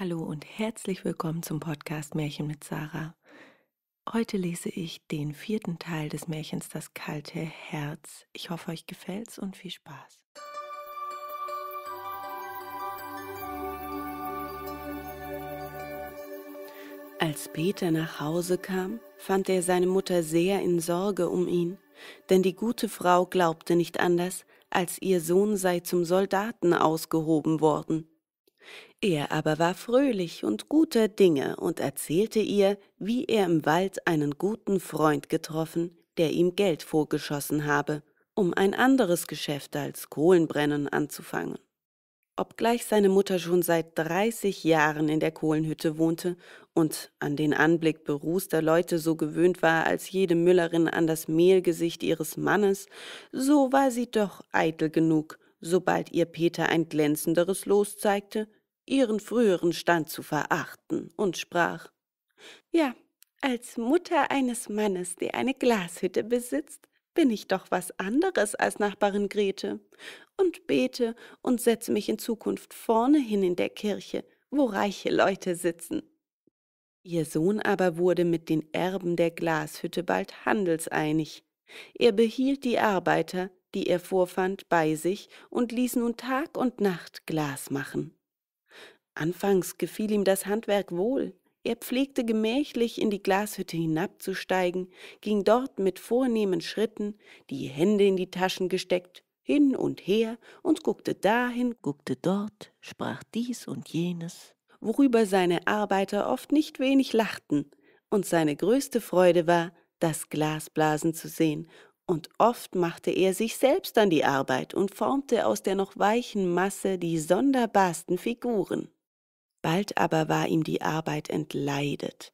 Hallo und herzlich willkommen zum Podcast Märchen mit Sarah. Heute lese ich den vierten Teil des Märchens Das kalte Herz. Ich hoffe, euch gefällt's und viel Spaß. Als Peter nach Hause kam, fand er seine Mutter sehr in Sorge um ihn, denn die gute Frau glaubte nicht anders, als ihr Sohn sei zum Soldaten ausgehoben worden. Er aber war fröhlich und guter Dinge und erzählte ihr, wie er im Wald einen guten Freund getroffen, der ihm Geld vorgeschossen habe, um ein anderes Geschäft als Kohlenbrennen anzufangen. Obgleich seine Mutter schon seit 30 Jahren in der Kohlenhütte wohnte und an den Anblick berußter Leute so gewöhnt war als jede Müllerin an das Mehlgesicht ihres Mannes, so war sie doch eitel genug, sobald ihr Peter ein glänzenderes Los zeigte, ihren früheren Stand zu verachten, und sprach Ja, als Mutter eines Mannes, der eine Glashütte besitzt, bin ich doch was anderes als Nachbarin Grete und bete und setze mich in Zukunft vorne hin in der Kirche, wo reiche Leute sitzen. Ihr Sohn aber wurde mit den Erben der Glashütte bald handelseinig. Er behielt die Arbeiter, die er vorfand, bei sich und ließ nun Tag und Nacht Glas machen. Anfangs gefiel ihm das Handwerk wohl. Er pflegte gemächlich in die Glashütte hinabzusteigen, ging dort mit vornehmen Schritten, die Hände in die Taschen gesteckt, hin und her und guckte dahin, guckte dort, sprach dies und jenes, worüber seine Arbeiter oft nicht wenig lachten, und seine größte Freude war, das Glasblasen zu sehen, und oft machte er sich selbst an die Arbeit und formte aus der noch weichen Masse die sonderbarsten Figuren. Bald aber war ihm die Arbeit entleidet,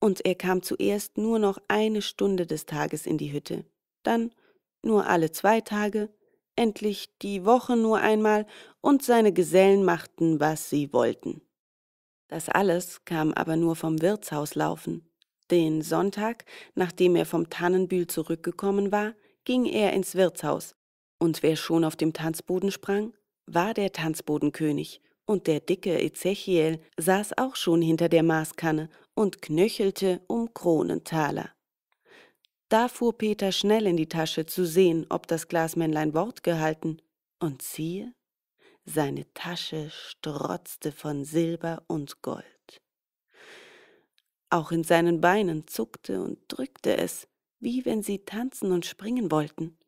und er kam zuerst nur noch eine Stunde des Tages in die Hütte, dann nur alle zwei Tage, endlich die Woche nur einmal, und seine Gesellen machten, was sie wollten. Das alles kam aber nur vom Wirtshauslaufen. Den Sonntag, nachdem er vom Tannenbühl zurückgekommen war, ging er ins Wirtshaus, und wer schon auf dem Tanzboden sprang, war der Tanzbodenkönig und der dicke Ezechiel saß auch schon hinter der Maßkanne und knöchelte um Kronentaler. Da fuhr Peter schnell in die Tasche zu sehen, ob das Glasmännlein Wort gehalten, und siehe, seine Tasche strotzte von Silber und Gold. Auch in seinen Beinen zuckte und drückte es, wie wenn sie tanzen und springen wollten.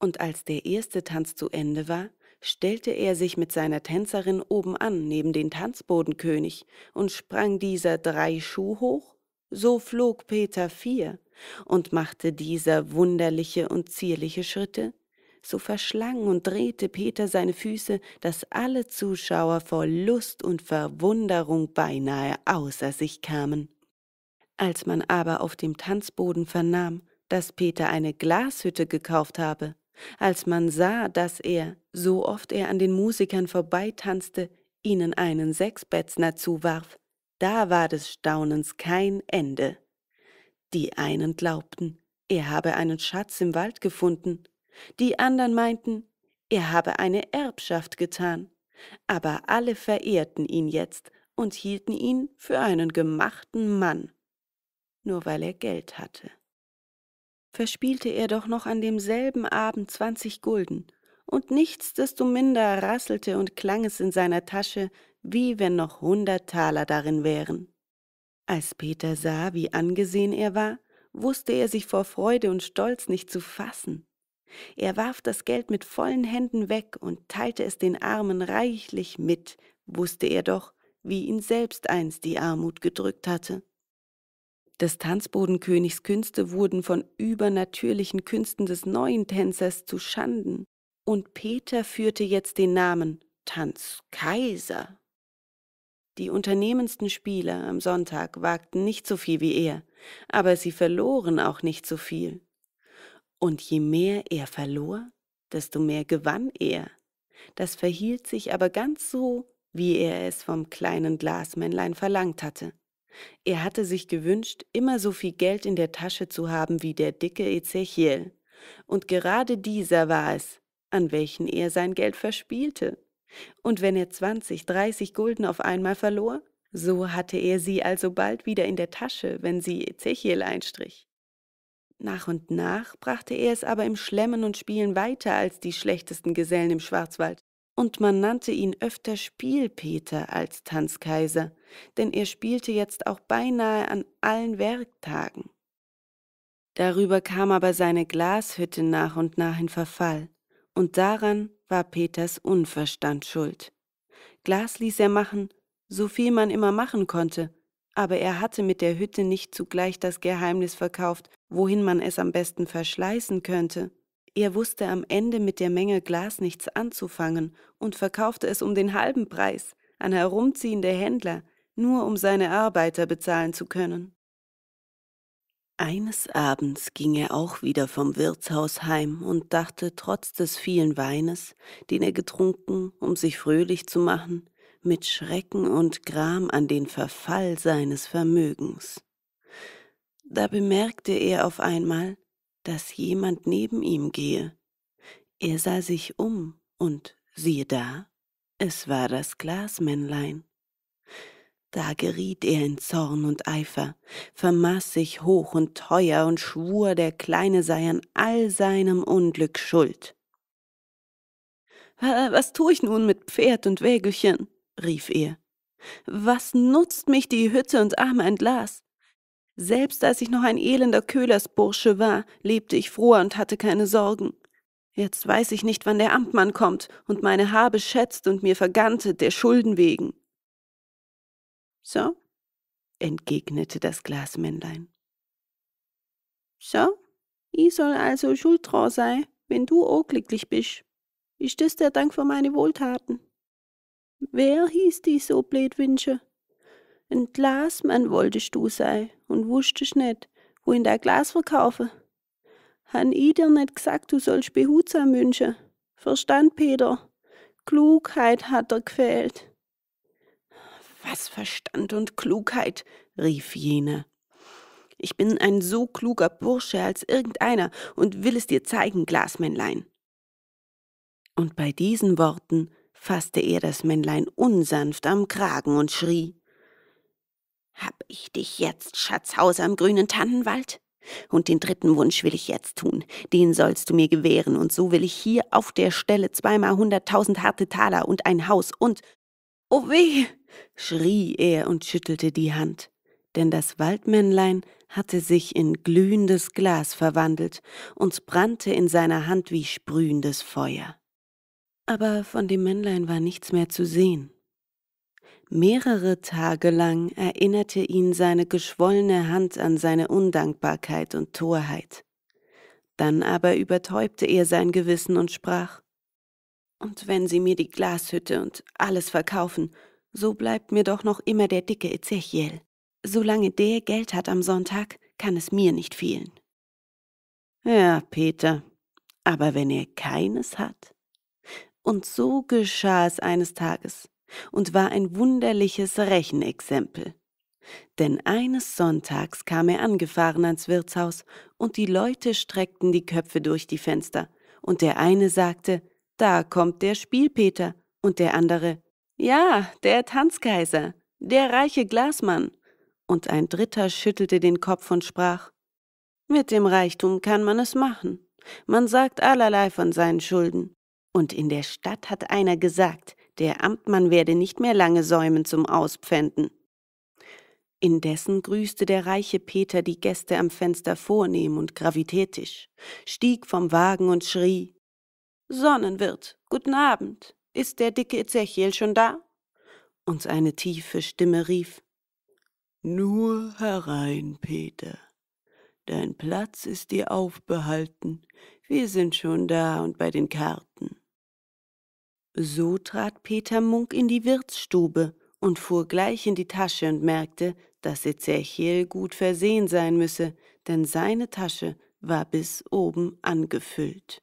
Und als der erste Tanz zu Ende war, stellte er sich mit seiner Tänzerin oben an neben den Tanzbodenkönig und sprang dieser drei Schuh hoch, so flog Peter vier, und machte dieser wunderliche und zierliche Schritte, so verschlang und drehte Peter seine Füße, dass alle Zuschauer vor Lust und Verwunderung beinahe außer sich kamen. Als man aber auf dem Tanzboden vernahm, dass Peter eine Glashütte gekauft habe, als man sah, dass er, so oft er an den Musikern vorbeitanzte, ihnen einen Sechsbätzner zuwarf, da war des Staunens kein Ende. Die einen glaubten, er habe einen Schatz im Wald gefunden, die andern meinten, er habe eine Erbschaft getan, aber alle verehrten ihn jetzt und hielten ihn für einen gemachten Mann, nur weil er Geld hatte verspielte er doch noch an demselben Abend zwanzig Gulden, und nichtsdestominder rasselte und klang es in seiner Tasche, wie wenn noch hundert Taler darin wären. Als Peter sah, wie angesehen er war, wusste er sich vor Freude und Stolz nicht zu fassen. Er warf das Geld mit vollen Händen weg und teilte es den Armen reichlich mit, wusste er doch, wie ihn selbst einst die Armut gedrückt hatte des Tanzbodenkönigs Künste wurden von übernatürlichen Künsten des neuen Tänzers zu Schanden, und Peter führte jetzt den Namen Tanzkaiser. Die unternehmendsten Spieler am Sonntag wagten nicht so viel wie er, aber sie verloren auch nicht so viel. Und je mehr er verlor, desto mehr gewann er. Das verhielt sich aber ganz so, wie er es vom kleinen Glasmännlein verlangt hatte. Er hatte sich gewünscht, immer so viel Geld in der Tasche zu haben wie der dicke Ezechiel. Und gerade dieser war es, an welchen er sein Geld verspielte. Und wenn er zwanzig, dreißig Gulden auf einmal verlor, so hatte er sie also bald wieder in der Tasche, wenn sie Ezechiel einstrich. Nach und nach brachte er es aber im Schlemmen und Spielen weiter als die schlechtesten Gesellen im Schwarzwald und man nannte ihn öfter Spielpeter als Tanzkaiser, denn er spielte jetzt auch beinahe an allen Werktagen. Darüber kam aber seine Glashütte nach und nach in Verfall, und daran war Peters Unverstand schuld. Glas ließ er machen, so viel man immer machen konnte, aber er hatte mit der Hütte nicht zugleich das Geheimnis verkauft, wohin man es am besten verschleißen könnte. Er wusste am Ende mit der Menge Glas nichts anzufangen und verkaufte es um den halben Preis an herumziehende Händler, nur um seine Arbeiter bezahlen zu können. Eines Abends ging er auch wieder vom Wirtshaus heim und dachte trotz des vielen Weines, den er getrunken, um sich fröhlich zu machen, mit Schrecken und Gram an den Verfall seines Vermögens. Da bemerkte er auf einmal, dass jemand neben ihm gehe. Er sah sich um und siehe da, es war das Glasmännlein. Da geriet er in Zorn und Eifer, vermaß sich hoch und teuer und schwur, der Kleine sei an all seinem Unglück schuld. Was tue ich nun mit Pferd und Wägelchen? rief er. Was nutzt mich die Hütte und arme ein Glas? Selbst als ich noch ein elender Köhlersbursche war, lebte ich froh und hatte keine Sorgen. Jetzt weiß ich nicht, wann der Amtmann kommt und meine Habe schätzt und mir vergantet der Schulden wegen. So, entgegnete das Glasmännlein. So, ich soll also schuldtrau sein, wenn du auch glücklich bist. Ist das der Dank für meine Wohltaten? Wer hieß die so blöd wünsche? Ein Glasmann wolltest du sein und wusstest nicht, wohin dein Glas verkaufen. Han i dir nicht gesagt, du sollst behutsam wünschen. Verstand, Peter. Klugheit hat er gefehlt. Was Verstand und Klugheit, rief jener. Ich bin ein so kluger Bursche als irgendeiner und will es dir zeigen, Glasmännlein. Und bei diesen Worten faßte er das Männlein unsanft am Kragen und schrie hab ich dich jetzt, Schatzhauser im grünen Tannenwald? Und den dritten Wunsch will ich jetzt tun. Den sollst du mir gewähren. Und so will ich hier auf der Stelle zweimal hunderttausend harte Taler und ein Haus und. Oh weh! schrie er und schüttelte die Hand. Denn das Waldmännlein hatte sich in glühendes Glas verwandelt und brannte in seiner Hand wie sprühendes Feuer. Aber von dem Männlein war nichts mehr zu sehen. Mehrere Tage lang erinnerte ihn seine geschwollene Hand an seine Undankbarkeit und Torheit. Dann aber übertäubte er sein Gewissen und sprach Und wenn sie mir die Glashütte und alles verkaufen, so bleibt mir doch noch immer der dicke Ezechiel. Solange der Geld hat am Sonntag, kann es mir nicht fehlen. Ja, Peter, aber wenn er keines hat? Und so geschah es eines Tages und war ein wunderliches Rechenexempel. Denn eines Sonntags kam er angefahren ans Wirtshaus, und die Leute streckten die Köpfe durch die Fenster, und der eine sagte, da kommt der Spielpeter, und der andere, ja, der Tanzkaiser, der reiche Glasmann, und ein dritter schüttelte den Kopf und sprach, mit dem Reichtum kann man es machen. Man sagt allerlei von seinen Schulden. Und in der Stadt hat einer gesagt, der Amtmann werde nicht mehr lange säumen zum Auspfänden. Indessen grüßte der reiche Peter die Gäste am Fenster vornehm und gravitätisch, stieg vom Wagen und schrie Sonnenwirt, guten Abend. Ist der dicke Ezechiel schon da? Und eine tiefe Stimme rief Nur herein, Peter. Dein Platz ist dir aufbehalten. Wir sind schon da und bei den Karten. So trat Peter Munk in die Wirtsstube und fuhr gleich in die Tasche und merkte, dass Ezechiel gut versehen sein müsse, denn seine Tasche war bis oben angefüllt.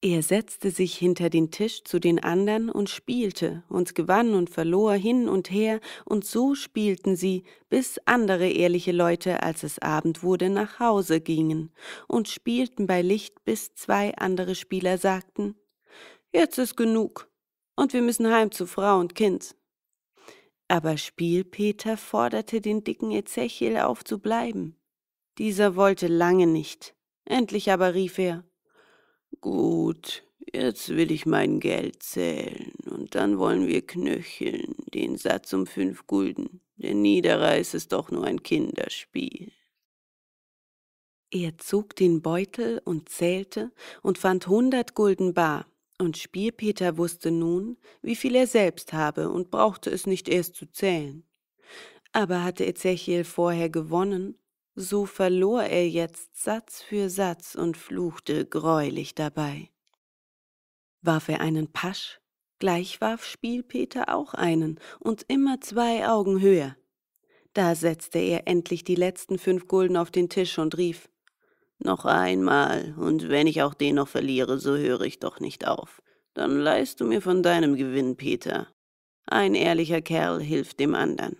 Er setzte sich hinter den Tisch zu den anderen und spielte und gewann und verlor hin und her, und so spielten sie, bis andere ehrliche Leute, als es Abend wurde, nach Hause gingen und spielten bei Licht, bis zwei andere Spieler sagten jetzt ist genug und wir müssen heim zu Frau und Kind. Aber Spielpeter forderte den dicken Ezechiel auf zu bleiben. Dieser wollte lange nicht. Endlich aber rief er: Gut, jetzt will ich mein Geld zählen und dann wollen wir knöcheln, den Satz um fünf Gulden. denn Niederreiß ist doch nur ein Kinderspiel. Er zog den Beutel und zählte und fand hundert Gulden bar. Und Spielpeter wusste nun, wie viel er selbst habe und brauchte es nicht erst zu zählen. Aber hatte Ezechiel vorher gewonnen, so verlor er jetzt Satz für Satz und fluchte greulich dabei. Warf er einen Pasch, gleich warf Spielpeter auch einen und immer zwei Augen höher. Da setzte er endlich die letzten fünf Gulden auf den Tisch und rief noch einmal, und wenn ich auch den noch verliere, so höre ich doch nicht auf. Dann leihst du mir von deinem Gewinn, Peter. Ein ehrlicher Kerl hilft dem anderen.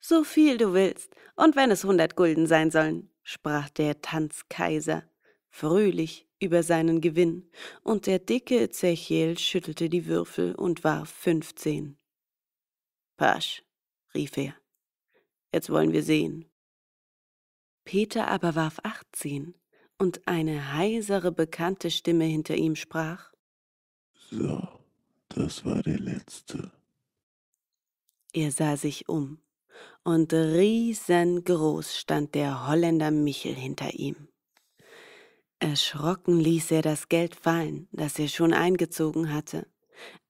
So viel du willst, und wenn es hundert Gulden sein sollen, sprach der Tanzkaiser, fröhlich über seinen Gewinn, und der dicke Ezechiel schüttelte die Würfel und warf fünfzehn. Pasch, rief er, jetzt wollen wir sehen, Peter aber warf achtzehn, und eine heisere, bekannte Stimme hinter ihm sprach So, das war der letzte. Er sah sich um, und riesengroß stand der Holländer Michel hinter ihm. Erschrocken ließ er das Geld fallen, das er schon eingezogen hatte,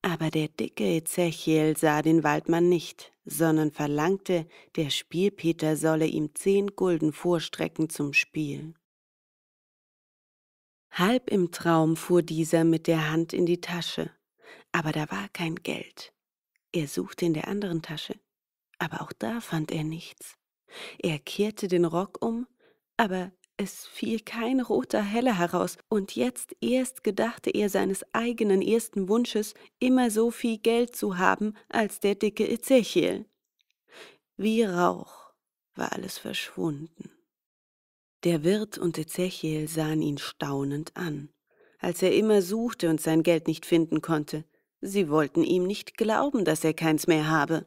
aber der dicke Ezechiel sah den Waldmann nicht, sondern verlangte, der Spielpeter solle ihm zehn Gulden vorstrecken zum Spiel. Halb im Traum fuhr dieser mit der Hand in die Tasche, aber da war kein Geld. Er suchte in der anderen Tasche, aber auch da fand er nichts. Er kehrte den Rock um, aber es fiel kein roter Heller heraus, und jetzt erst gedachte er seines eigenen ersten Wunsches, immer so viel Geld zu haben als der dicke Ezechiel. Wie Rauch war alles verschwunden. Der Wirt und Ezechiel sahen ihn staunend an, als er immer suchte und sein Geld nicht finden konnte. Sie wollten ihm nicht glauben, dass er keins mehr habe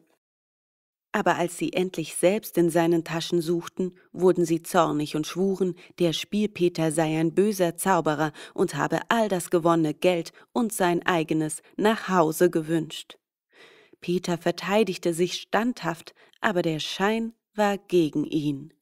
aber als sie endlich selbst in seinen Taschen suchten, wurden sie zornig und schwuren, der Spielpeter sei ein böser Zauberer und habe all das gewonnene Geld und sein eigenes nach Hause gewünscht. Peter verteidigte sich standhaft, aber der Schein war gegen ihn.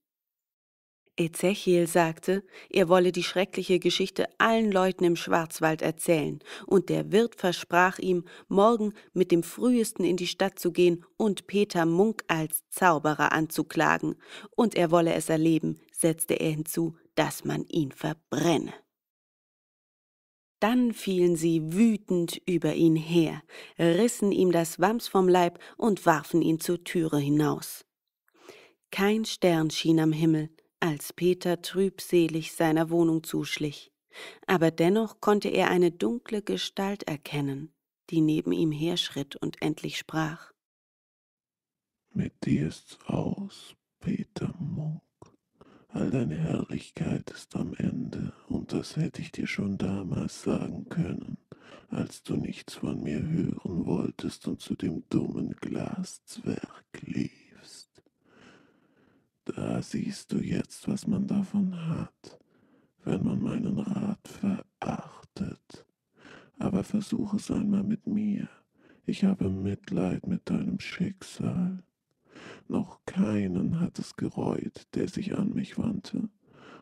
Ezechiel sagte, er wolle die schreckliche Geschichte allen Leuten im Schwarzwald erzählen, und der Wirt versprach ihm, morgen mit dem frühesten in die Stadt zu gehen und Peter Munk als Zauberer anzuklagen, und er wolle es erleben, setzte er hinzu, dass man ihn verbrenne. Dann fielen sie wütend über ihn her, rissen ihm das Wams vom Leib und warfen ihn zur Türe hinaus. Kein Stern schien am Himmel, als Peter trübselig seiner Wohnung zuschlich. Aber dennoch konnte er eine dunkle Gestalt erkennen, die neben ihm herschritt und endlich sprach. Mit dir ist's aus, Peter Munk. All deine Herrlichkeit ist am Ende, und das hätte ich dir schon damals sagen können, als du nichts von mir hören wolltest und zu dem dummen Glaszwerg lief. Da siehst du jetzt, was man davon hat, wenn man meinen Rat verachtet. Aber versuch es einmal mit mir. Ich habe Mitleid mit deinem Schicksal. Noch keinen hat es gereut, der sich an mich wandte.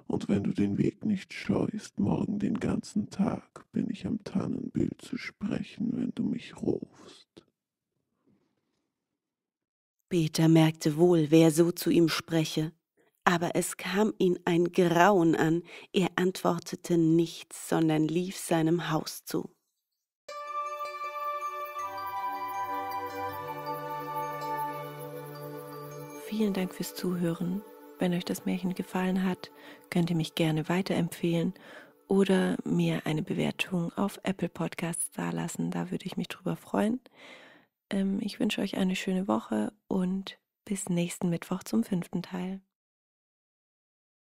Und wenn du den Weg nicht scheust, morgen den ganzen Tag bin ich am Tannenbühl zu sprechen, wenn du mich rufst. Peter merkte wohl, wer so zu ihm spreche, aber es kam ihn ein Grauen an, er antwortete nichts, sondern lief seinem Haus zu. Vielen Dank fürs Zuhören. Wenn euch das Märchen gefallen hat, könnt ihr mich gerne weiterempfehlen oder mir eine Bewertung auf Apple Podcasts dalassen. Da würde ich mich drüber freuen. Ähm, ich wünsche euch eine schöne Woche und bis nächsten Mittwoch zum fünften Teil.